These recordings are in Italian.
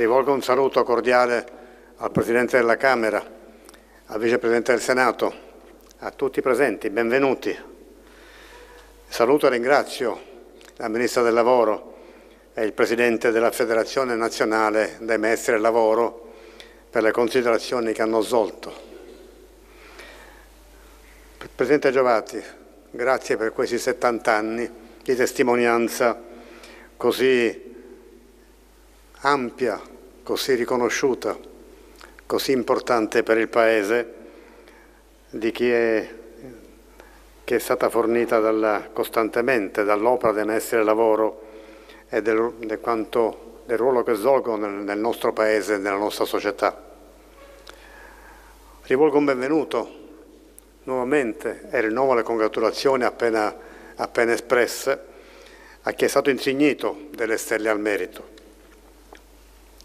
rivolgo un saluto cordiale al Presidente della Camera, al Vicepresidente del Senato, a tutti i presenti, benvenuti. Saluto e ringrazio la Ministra del Lavoro e il Presidente della Federazione Nazionale dei Maestri del Lavoro per le considerazioni che hanno svolto. Presidente Giovati, grazie per questi 70 anni di testimonianza così ampia, così riconosciuta, così importante per il Paese, di chi è, che è stata fornita dalla, costantemente dall'opera del Ministero del Lavoro e del, de quanto, del ruolo che svolgono nel, nel nostro Paese e nella nostra società. Rivolgo un benvenuto nuovamente e rinnovo le congratulazioni appena, appena espresse a chi è stato insignito delle stelle al merito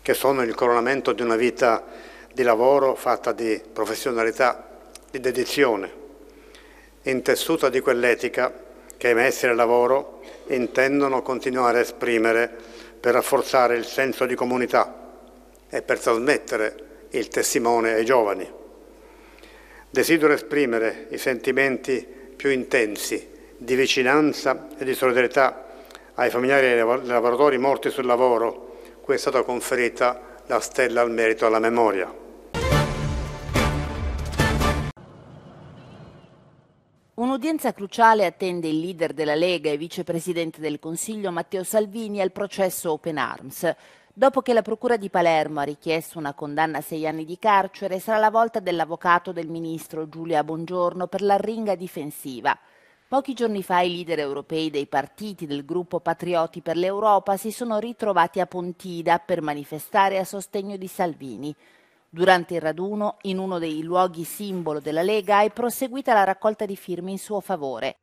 che sono il coronamento di una vita di lavoro fatta di professionalità, di dedizione, intessuta di quell'etica che i maestri del lavoro intendono continuare a esprimere per rafforzare il senso di comunità e per trasmettere il testimone ai giovani. Desidero esprimere i sentimenti più intensi di vicinanza e di solidarietà ai familiari dei lavoratori morti sul lavoro cui è stata conferita la stella al merito alla memoria. Un'udienza cruciale attende il leader della Lega e vicepresidente del Consiglio Matteo Salvini al processo Open Arms. Dopo che la Procura di Palermo ha richiesto una condanna a sei anni di carcere, sarà la volta dell'avvocato del ministro Giulia Bongiorno per l'arringa difensiva. Pochi giorni fa i leader europei dei partiti del gruppo Patrioti per l'Europa si sono ritrovati a Pontida per manifestare a sostegno di Salvini. Durante il raduno, in uno dei luoghi simbolo della Lega, è proseguita la raccolta di firme in suo favore.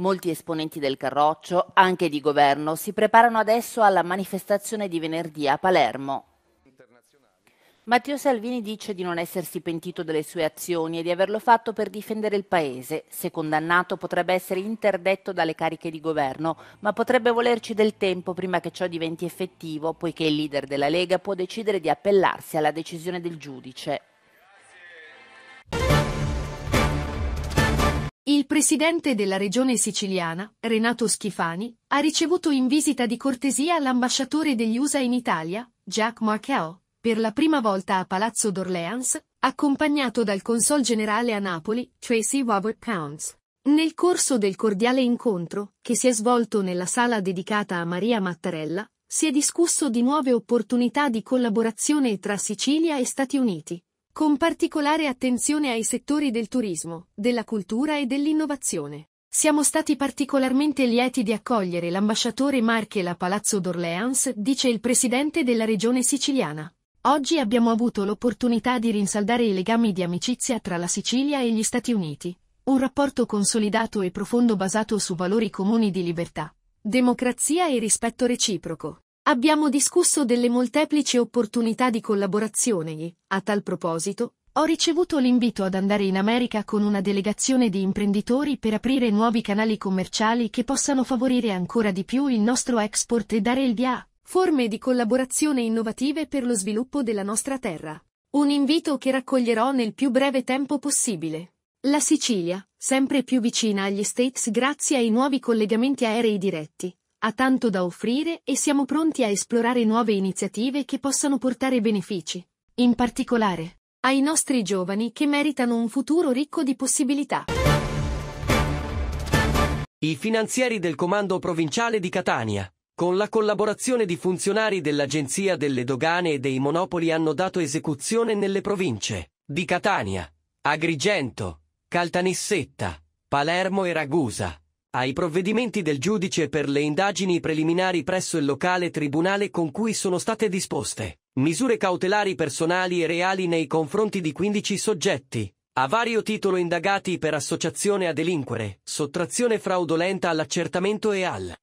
Molti esponenti del Carroccio, anche di governo, si preparano adesso alla manifestazione di venerdì a Palermo. Matteo Salvini dice di non essersi pentito delle sue azioni e di averlo fatto per difendere il Paese. Se condannato potrebbe essere interdetto dalle cariche di governo, ma potrebbe volerci del tempo prima che ciò diventi effettivo, poiché il leader della Lega può decidere di appellarsi alla decisione del giudice. Il presidente della regione siciliana, Renato Schifani, ha ricevuto in visita di cortesia l'ambasciatore degli USA in Italia, Jack Markell per la prima volta a Palazzo d'Orleans, accompagnato dal consol generale a Napoli, Tracy Robert Pounds. Nel corso del cordiale incontro, che si è svolto nella sala dedicata a Maria Mattarella, si è discusso di nuove opportunità di collaborazione tra Sicilia e Stati Uniti, con particolare attenzione ai settori del turismo, della cultura e dell'innovazione. Siamo stati particolarmente lieti di accogliere l'ambasciatore Marchela Palazzo d'Orleans, dice il presidente della regione siciliana. Oggi abbiamo avuto l'opportunità di rinsaldare i legami di amicizia tra la Sicilia e gli Stati Uniti, un rapporto consolidato e profondo basato su valori comuni di libertà, democrazia e rispetto reciproco. Abbiamo discusso delle molteplici opportunità di collaborazione e, a tal proposito, ho ricevuto l'invito ad andare in America con una delegazione di imprenditori per aprire nuovi canali commerciali che possano favorire ancora di più il nostro export e dare il via a Forme di collaborazione innovative per lo sviluppo della nostra terra. Un invito che raccoglierò nel più breve tempo possibile. La Sicilia, sempre più vicina agli States grazie ai nuovi collegamenti aerei diretti, ha tanto da offrire e siamo pronti a esplorare nuove iniziative che possano portare benefici, in particolare ai nostri giovani che meritano un futuro ricco di possibilità. I finanzieri del Comando Provinciale di Catania con la collaborazione di funzionari dell'Agenzia delle Dogane e dei Monopoli hanno dato esecuzione nelle province di Catania, Agrigento, Caltanissetta, Palermo e Ragusa ai provvedimenti del giudice per le indagini preliminari presso il locale tribunale con cui sono state disposte misure cautelari personali e reali nei confronti di 15 soggetti, a vario titolo indagati per associazione a delinquere, sottrazione fraudolenta all'accertamento e al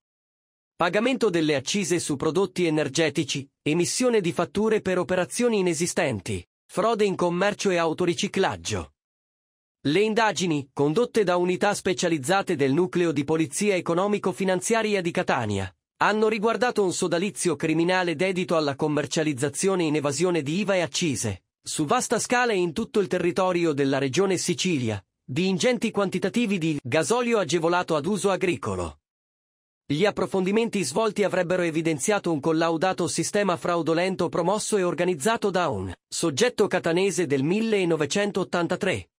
pagamento delle accise su prodotti energetici, emissione di fatture per operazioni inesistenti, frode in commercio e autoriciclaggio. Le indagini, condotte da unità specializzate del nucleo di polizia economico-finanziaria di Catania, hanno riguardato un sodalizio criminale dedito alla commercializzazione in evasione di IVA e accise, su vasta scala e in tutto il territorio della regione Sicilia, di ingenti quantitativi di gasolio agevolato ad uso agricolo. Gli approfondimenti svolti avrebbero evidenziato un collaudato sistema fraudolento promosso e organizzato da un soggetto catanese del 1983.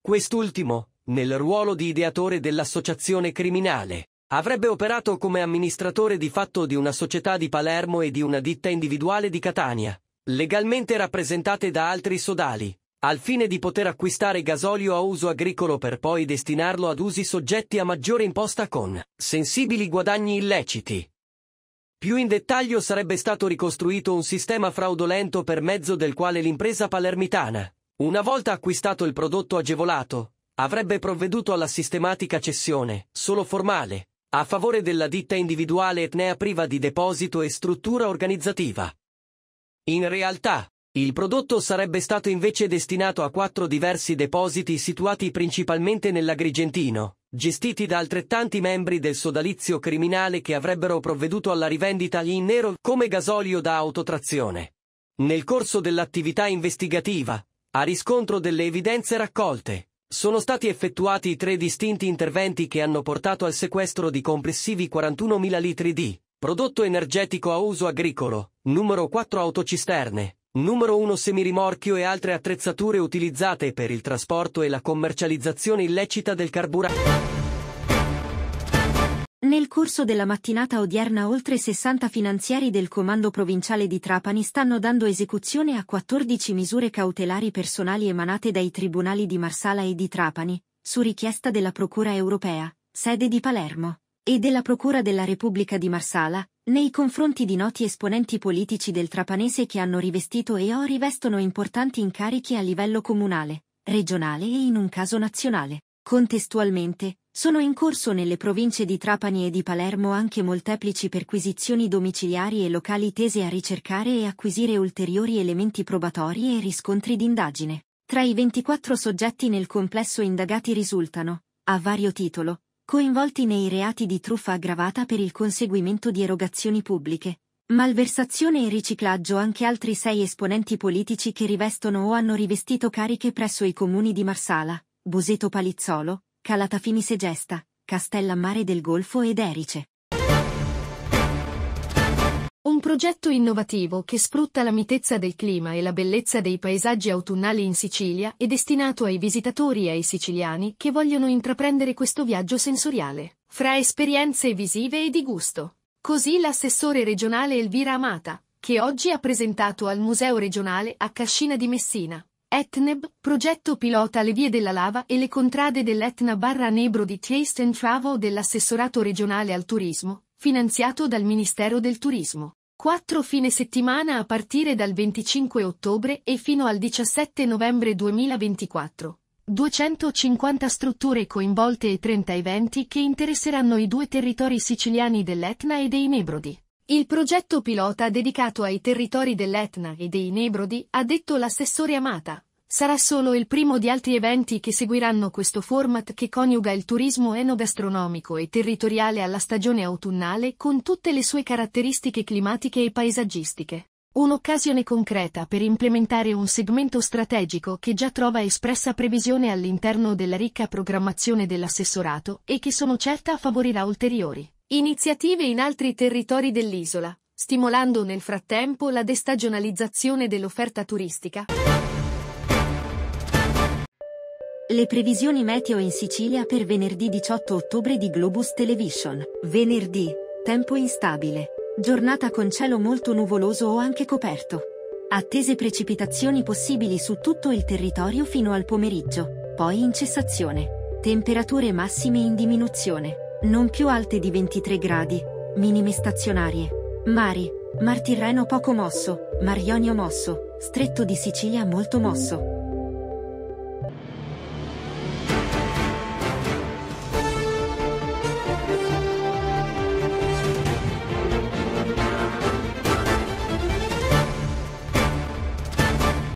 Quest'ultimo, nel ruolo di ideatore dell'associazione criminale, avrebbe operato come amministratore di fatto di una società di Palermo e di una ditta individuale di Catania, legalmente rappresentate da altri sodali, al fine di poter acquistare gasolio a uso agricolo per poi destinarlo ad usi soggetti a maggiore imposta con sensibili guadagni illeciti. Più in dettaglio sarebbe stato ricostruito un sistema fraudolento per mezzo del quale l'impresa palermitana, una volta acquistato il prodotto agevolato, avrebbe provveduto alla sistematica cessione, solo formale, a favore della ditta individuale etnea priva di deposito e struttura organizzativa. In realtà, il prodotto sarebbe stato invece destinato a quattro diversi depositi situati principalmente nell'Agrigentino, gestiti da altrettanti membri del sodalizio criminale che avrebbero provveduto alla rivendita in nero come gasolio da autotrazione. Nel corso dell'attività investigativa, a riscontro delle evidenze raccolte, sono stati effettuati tre distinti interventi che hanno portato al sequestro di complessivi 41.000 litri di prodotto energetico a uso agricolo, numero 4 autocisterne, Numero 1 Semirimorchio e altre attrezzature utilizzate per il trasporto e la commercializzazione illecita del carburante. Nel corso della mattinata odierna oltre 60 finanzieri del Comando Provinciale di Trapani stanno dando esecuzione a 14 misure cautelari personali emanate dai tribunali di Marsala e di Trapani, su richiesta della Procura europea, sede di Palermo, e della Procura della Repubblica di Marsala, nei confronti di noti esponenti politici del Trapanese che hanno rivestito e o rivestono importanti incarichi a livello comunale, regionale e in un caso nazionale. Contestualmente, sono in corso nelle province di Trapani e di Palermo anche molteplici perquisizioni domiciliari e locali tese a ricercare e acquisire ulteriori elementi probatori e riscontri d'indagine. Tra i 24 soggetti nel complesso indagati risultano, a vario titolo, coinvolti nei reati di truffa aggravata per il conseguimento di erogazioni pubbliche, malversazione e riciclaggio anche altri sei esponenti politici che rivestono o hanno rivestito cariche presso i comuni di Marsala, Boseto Palizzolo, Calatafini Segesta, Castellammare del Golfo ed Erice. Un progetto innovativo che sfrutta la mitezza del clima e la bellezza dei paesaggi autunnali in Sicilia è destinato ai visitatori e ai siciliani che vogliono intraprendere questo viaggio sensoriale, fra esperienze visive e di gusto. Così l'assessore regionale Elvira Amata, che oggi ha presentato al Museo regionale a Cascina di Messina. Etneb, progetto pilota le vie della lava e le contrade dell'Etna barra Nebro di Taste and Travel dell'assessorato regionale al turismo, finanziato dal Ministero del Turismo. Quattro fine settimana a partire dal 25 ottobre e fino al 17 novembre 2024. 250 strutture coinvolte e 30 eventi che interesseranno i due territori siciliani dell'Etna e dei Nebrodi. Il progetto pilota dedicato ai territori dell'Etna e dei Nebrodi ha detto l'assessore Amata, Sarà solo il primo di altri eventi che seguiranno questo format che coniuga il turismo enogastronomico e territoriale alla stagione autunnale con tutte le sue caratteristiche climatiche e paesaggistiche. Un'occasione concreta per implementare un segmento strategico che già trova espressa previsione all'interno della ricca programmazione dell'assessorato e che sono certa favorirà ulteriori iniziative in altri territori dell'isola, stimolando nel frattempo la destagionalizzazione dell'offerta turistica. Le previsioni meteo in Sicilia per venerdì 18 ottobre di Globus Television. Venerdì, tempo instabile. Giornata con cielo molto nuvoloso o anche coperto. Attese precipitazioni possibili su tutto il territorio fino al pomeriggio, poi in cessazione. Temperature massime in diminuzione, non più alte di 23 gradi, minime stazionarie. Mari, Mar Tirreno poco mosso, Mar Ionio mosso, Stretto di Sicilia molto mosso.